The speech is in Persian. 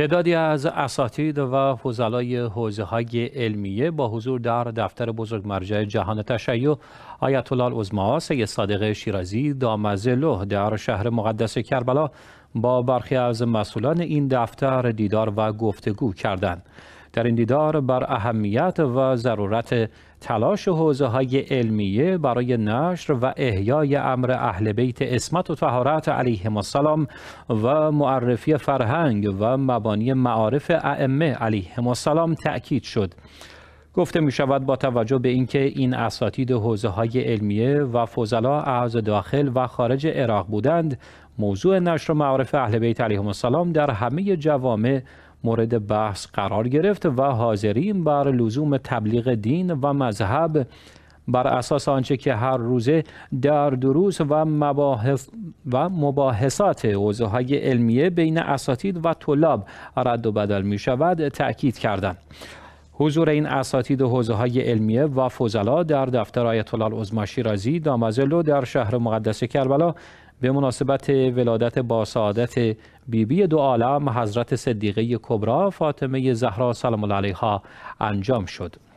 تعدادی از اساتید و فضلای حوزه های علمیه با حضور در دفتر بزرگ مرجع جهان تشیع آیت الله العظما سید صادق شیرازی دامزلو در شهر مقدس کربلا با برخی از مسئولان این دفتر دیدار و گفتگو کردند. در این دیدار بر اهمیت و ضرورت تلاش حوزه های علمیه برای نشر و احیای امر اهل بیت اسمت و طهارت علیهم السلام و معرفی فرهنگ و مبانی معارف ائمه علیهم السلام تأکید شد گفته می شود با توجه به اینکه این اساتید حوزه های علمیه و فضلا از داخل و خارج عراق بودند موضوع نشر معارف اهل بیت علیهم السلام در همه جوامع مورد بحث قرار گرفت و حاضرین بر لزوم تبلیغ دین و مذهب بر اساس آنچه که هر روزه در دروس و مباحث و مباحثات های علمیه بین اساتید و طلاب رد و بدل می شود تأکید کردند. حضور این اساتید حوزه های علمیه و فضلا در دفتر آیت الله رازی شیرازی دامازلو در شهر مقدس کربلا به مناسبت ولادت با سعادت بیبی دو عالم حضرت صدیقه کبرا فاطمه زهرا سلام الله علیها انجام شد